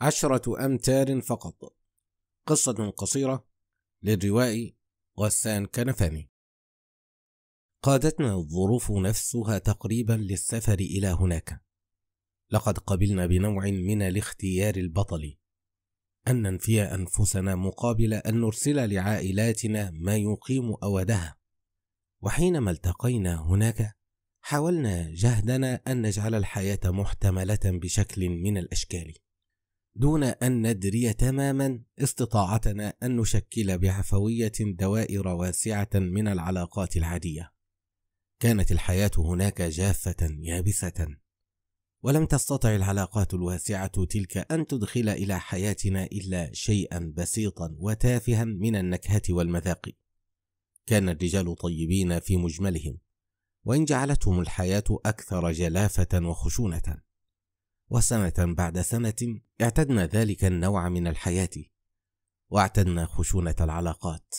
عشرة أمتار فقط قصة قصيرة للروائي غسان كنفاني قادتنا الظروف نفسها تقريبا للسفر إلى هناك لقد قبلنا بنوع من الاختيار البطل أن ننفي أنفسنا مقابل أن نرسل لعائلاتنا ما يقيم أودها وحينما التقينا هناك حاولنا جهدنا أن نجعل الحياة محتملة بشكل من الأشكال دون أن ندري تماما استطاعتنا أن نشكل بعفوية دوائر واسعة من العلاقات العادية. كانت الحياة هناك جافة يابسة، ولم تستطع العلاقات الواسعة تلك أن تدخل إلى حياتنا إلا شيئا بسيطا وتافها من النكهة والمذاق. كان الرجال طيبين في مجملهم، وإن جعلتهم الحياة أكثر جلافة وخشونة. وسنة بعد سنة اعتدنا ذلك النوع من الحياة واعتدنا خشونة العلاقات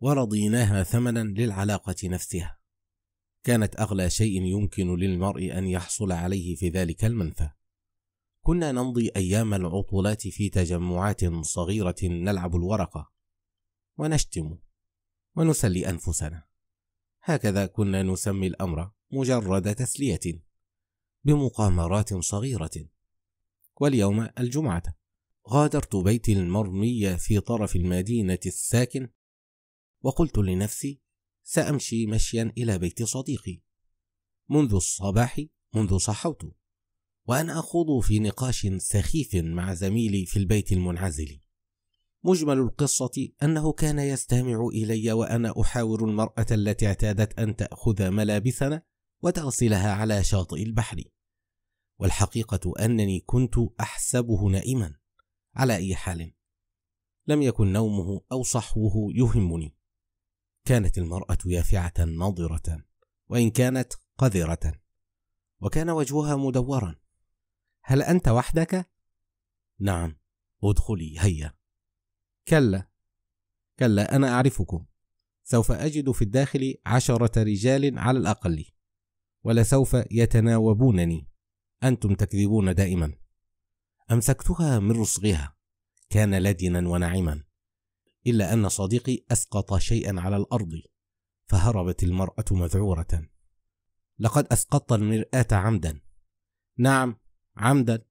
ورضيناها ثمنا للعلاقة نفسها كانت أغلى شيء يمكن للمرء أن يحصل عليه في ذلك المنفى كنا نمضي أيام العطلات في تجمعات صغيرة نلعب الورقة ونشتم ونسلي أنفسنا هكذا كنا نسمي الأمر مجرد تسلية بمقامرات صغيرة واليوم الجمعة غادرت بيتي المرمي في طرف المدينة الساكن وقلت لنفسي سأمشي مشيا إلى بيت صديقي منذ الصباح منذ صحوت وأنا أخوض في نقاش سخيف مع زميلي في البيت المنعزل مجمل القصة أنه كان يستمع إلي وأنا أحاور المرأة التي اعتادت أن تأخذ ملابسنا وتغسلها على شاطئ البحر والحقيقة أنني كنت أحسبه نائما على أي حال لم يكن نومه أو صحوه يهمني كانت المرأة يافعة ناضرة وإن كانت قذرة وكان وجهها مدورا هل أنت وحدك؟ نعم ادخلي هيا كلا كلا أنا أعرفكم سوف أجد في الداخل عشرة رجال على الأقل ولسوف يتناوبونني انتم تكذبون دائما امسكتها من رسغها كان لدنا وناعما الا ان صديقي اسقط شيئا على الارض فهربت المراه مذعوره لقد اسقطت المراه عمدا نعم عمدا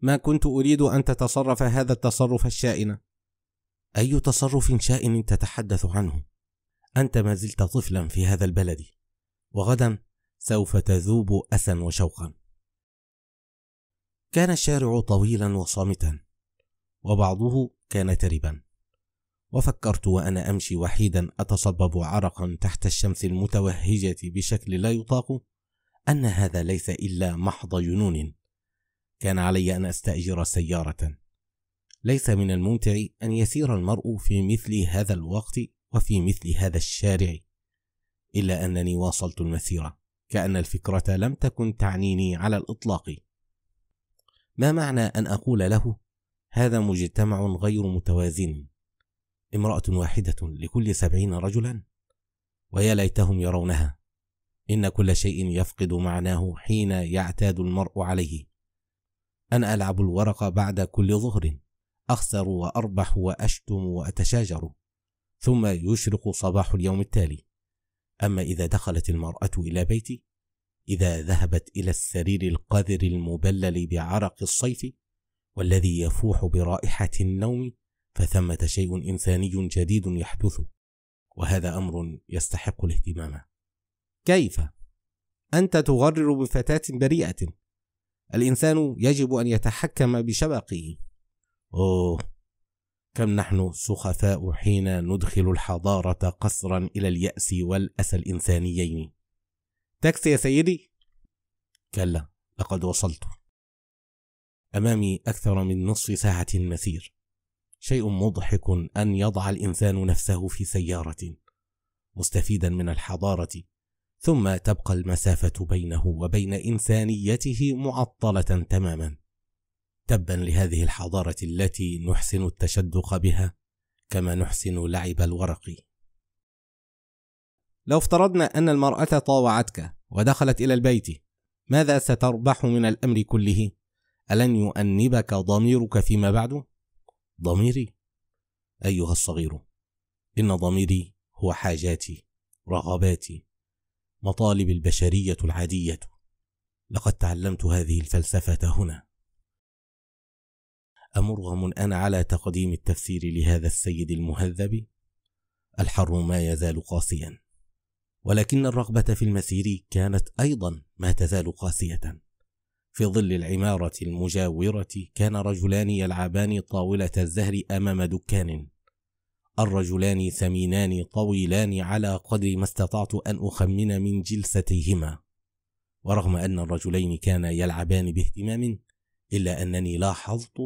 ما كنت اريد ان تتصرف هذا التصرف الشائن اي تصرف شائن تتحدث عنه انت ما زلت طفلا في هذا البلد وغدا سوف تذوب أسا وشوقا كان الشارع طويلا وصامتا وبعضه كان تربا وفكرت وأنا أمشي وحيدا أتصبب عرقا تحت الشمس المتوهجة بشكل لا يطاق أن هذا ليس إلا محض جنون كان علي أن أستأجر سيارة ليس من الممتع أن يسير المرء في مثل هذا الوقت وفي مثل هذا الشارع إلا أنني واصلت المسيرة كأن الفكرة لم تكن تعنيني على الإطلاق. ما معنى أن أقول له: هذا مجتمع غير متوازن، امرأة واحدة لكل سبعين رجلا، ويا ليتهم يرونها، إن كل شيء يفقد معناه حين يعتاد المرء عليه. أنا ألعب الورق بعد كل ظهر، أخسر وأربح وأشتم وأتشاجر، ثم يشرق صباح اليوم التالي. أما إذا دخلت المرأة إلى بيتي إذا ذهبت إلى السرير القذر المبلل بعرق الصيف والذي يفوح برائحة النوم فثمة شيء إنساني جديد يحدث وهذا أمر يستحق الاهتمام كيف؟ أنت تغرر بفتاة بريئة الإنسان يجب أن يتحكم بشبقه أوه كم نحن سخفاء حين ندخل الحضارة قصرا إلى اليأس والأسى الإنسانيين تاكسي يا سيدي كلا لقد وصلت أمامي أكثر من نصف ساعة مسير شيء مضحك أن يضع الإنسان نفسه في سيارة مستفيدا من الحضارة ثم تبقى المسافة بينه وبين إنسانيته معطلة تماما تبا لهذه الحضاره التي نحسن التشدق بها كما نحسن لعب الورق لو افترضنا ان المراه طاوعتك ودخلت الى البيت ماذا ستربح من الامر كله الن يؤنبك ضميرك فيما بعد ضميري ايها الصغير ان ضميري هو حاجاتي رغباتي مطالب البشريه العاديه لقد تعلمت هذه الفلسفه هنا أمرغم أنا على تقديم التفسير لهذا السيد المهذب؟ الحر ما يزال قاسيا ولكن الرغبة في المسير كانت أيضا ما تزال قاسية في ظل العمارة المجاورة كان رجلان يلعبان طاولة الزهر أمام دكان الرجلان ثمينان طويلان على قدر ما استطعت أن أخمن من جلستيهما ورغم أن الرجلين كانا يلعبان باهتمام إلا أنني لاحظت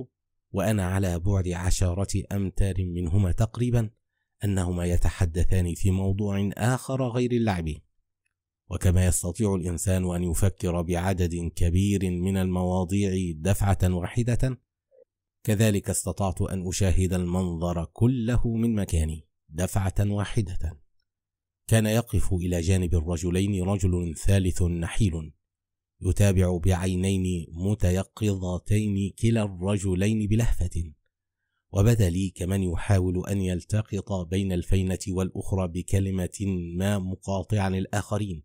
وأنا على بعد عشرة أمتار منهما تقريبا أنهما يتحدثان في موضوع آخر غير اللعب وكما يستطيع الإنسان أن يفكر بعدد كبير من المواضيع دفعة واحدة كذلك استطعت أن أشاهد المنظر كله من مكاني دفعة واحدة كان يقف إلى جانب الرجلين رجل ثالث نحيل يتابع بعينين متيقظتين كلا الرجلين بلهفة وبدا لي كمن يحاول أن يلتقط بين الفينة والأخرى بكلمة ما مقاطعا الآخرين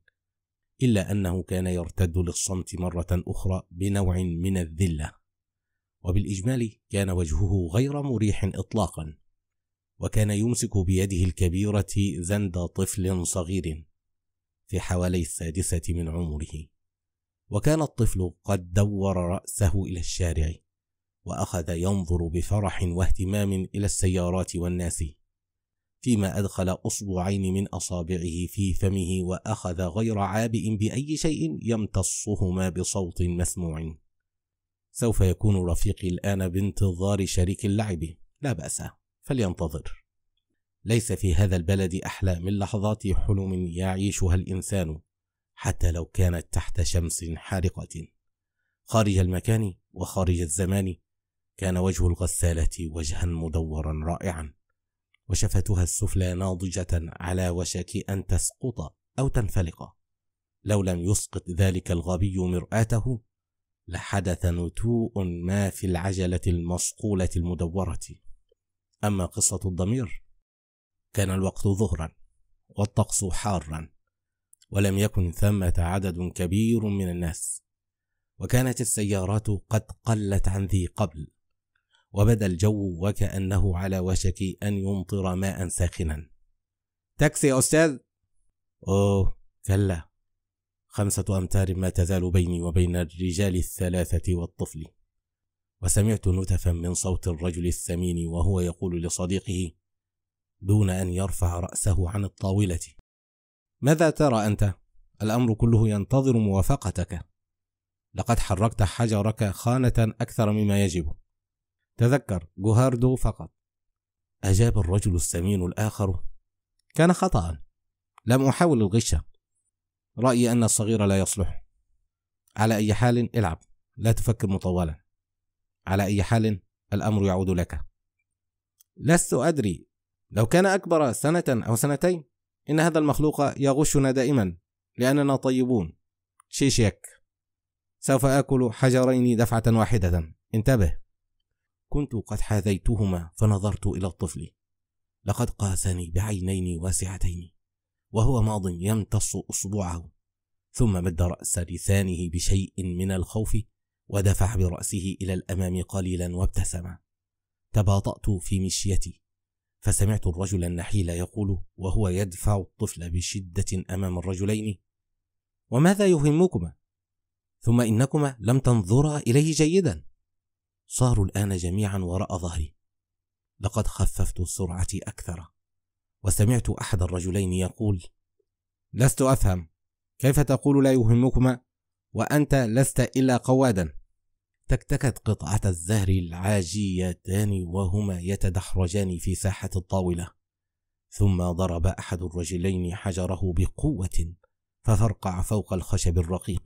إلا أنه كان يرتد للصمت مرة أخرى بنوع من الذلة وبالإجمال كان وجهه غير مريح إطلاقا وكان يمسك بيده الكبيرة زند طفل صغير في حوالي السادسة من عمره وكان الطفل قد دور رأسه إلى الشارع وأخذ ينظر بفرح واهتمام إلى السيارات والناس فيما أدخل أصبعين من أصابعه في فمه وأخذ غير عابئ بأي شيء يمتصهما بصوت مسموع سوف يكون رفيقي الآن بانتظار شريك اللعب لا بأس فلينتظر ليس في هذا البلد أحلى من لحظات حلم يعيشها الإنسان حتى لو كانت تحت شمس حارقة خارج المكان وخارج الزمان كان وجه الغسالة وجها مدورا رائعا وشفتها السفلى ناضجة على وشك أن تسقط أو تنفلق لو لم يسقط ذلك الغبي مرآته لحدث نتوء ما في العجلة المصقولة المدورة أما قصة الضمير كان الوقت ظهرا والطقس حارا ولم يكن ثمة عدد كبير من الناس وكانت السيارات قد قلت عن ذي قبل وبدا الجو وكأنه على وشك أن يمطر ماء ساخنا تاكسي يا أستاذ أوه كلا خمسة أمتار ما تزال بيني وبين الرجال الثلاثة والطفل وسمعت نتفا من صوت الرجل الثمين وهو يقول لصديقه دون أن يرفع رأسه عن الطاولة ماذا ترى أنت؟ الأمر كله ينتظر موافقتك. لقد حركت حجرك خانة أكثر مما يجب. تذكر جوهاردو فقط. أجاب الرجل السمين الآخر: كان خطأ. لم أحاول الغش. رأيي أن الصغير لا يصلح. على أي حال العب، لا تفكر مطولا. على أي حال الأمر يعود لك. لست أدري لو كان أكبر سنة أو سنتين إن هذا المخلوق يغشنا دائما لأننا طيبون شيشيك سوف آكل حجرين دفعة واحدة انتبه كنت قد حاذيتهما فنظرت إلى الطفل لقد قاسني بعينين واسعتين وهو ماض يمتص أصبعه ثم مد رأس لسانه بشيء من الخوف ودفع برأسه إلى الأمام قليلا وابتسم تباطأت في مشيتي فسمعت الرجل النحيل يقول وهو يدفع الطفل بشدة أمام الرجلين وماذا يهمكما ثم إنكما لم تنظرا إليه جيدا صاروا الآن جميعا وراء ظهري لقد خففت السرعة أكثر وسمعت أحد الرجلين يقول لست أفهم كيف تقول لا يهمكما وأنت لست إلا قوادا تكتكت قطعة الزهر العاجيتان وهما يتدحرجان في ساحة الطاولة ثم ضرب أحد الرجلين حجره بقوة ففرقع فوق الخشب الرقيق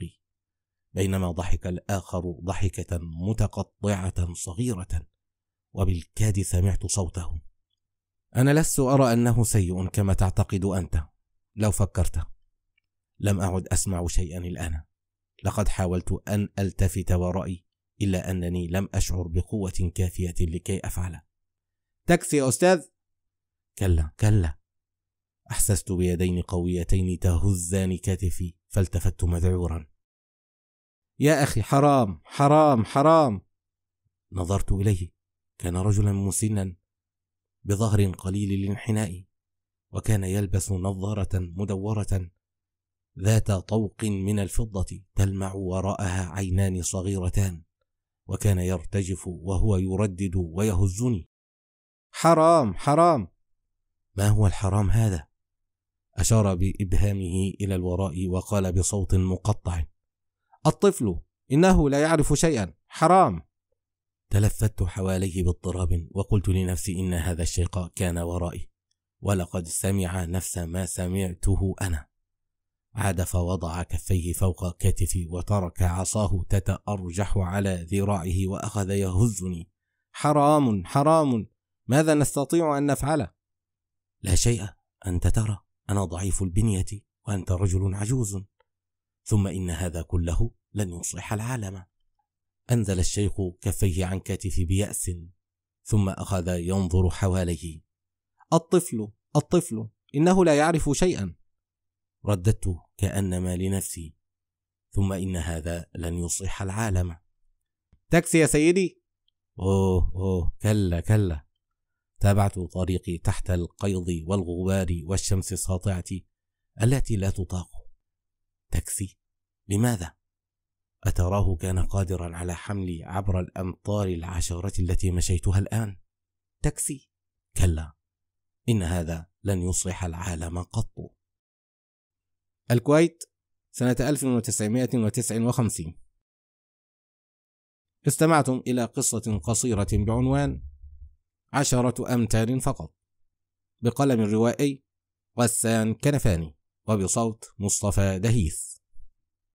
بينما ضحك الآخر ضحكة متقطعة صغيرة وبالكاد سمعت صوته أنا لست أرى أنه سيء كما تعتقد أنت لو فكرت لم أعد أسمع شيئا الآن لقد حاولت أن ألتفت ورأي إلا أنني لم أشعر بقوة كافية لكي أفعله تكفي يا أستاذ كلا كلا أحسست بيدين قويتين تهزان كتفي فالتفت مذعورا يا أخي حرام حرام حرام نظرت إليه كان رجلا مسنا بظهر قليل الانحناء وكان يلبس نظارة مدورة ذات طوق من الفضة تلمع وراءها عينان صغيرتان وكان يرتجف وهو يردد ويهزني حرام حرام ما هو الحرام هذا اشار بابهامه الى الوراء وقال بصوت مقطع الطفل انه لا يعرف شيئا حرام تلفت حواليه باضطراب وقلت لنفسي ان هذا الشيخ كان ورائي ولقد سمع نفس ما سمعته انا عاد فوضع كفيه فوق كتفي وترك عصاه تتأرجح على ذراعه وأخذ يهزني حرام حرام ماذا نستطيع أن نفعله؟ لا شيء أنت ترى أنا ضعيف البنية وأنت رجل عجوز ثم إن هذا كله لن يصلح العالم أنزل الشيخ كفيه عن كتفي بيأس ثم أخذ ينظر حواليه الطفل الطفل إنه لا يعرف شيئا رددت كأنما لنفسي ثم إن هذا لن يصلح العالم تاكسي يا سيدي أوه أوه كلا كلا تابعت طريقي تحت القيض والغبار والشمس الساطعة التي لا تطاق تاكسي لماذا أتراه كان قادرا على حملي عبر الأمطار العشرة التي مشيتها الآن تاكسي كلا إن هذا لن يصلح العالم قط الكويت سنة 1959 استمعتم إلى قصة قصيرة بعنوان عشرة أمتار فقط بقلم الروائي غسان كنفاني وبصوت مصطفى دهيث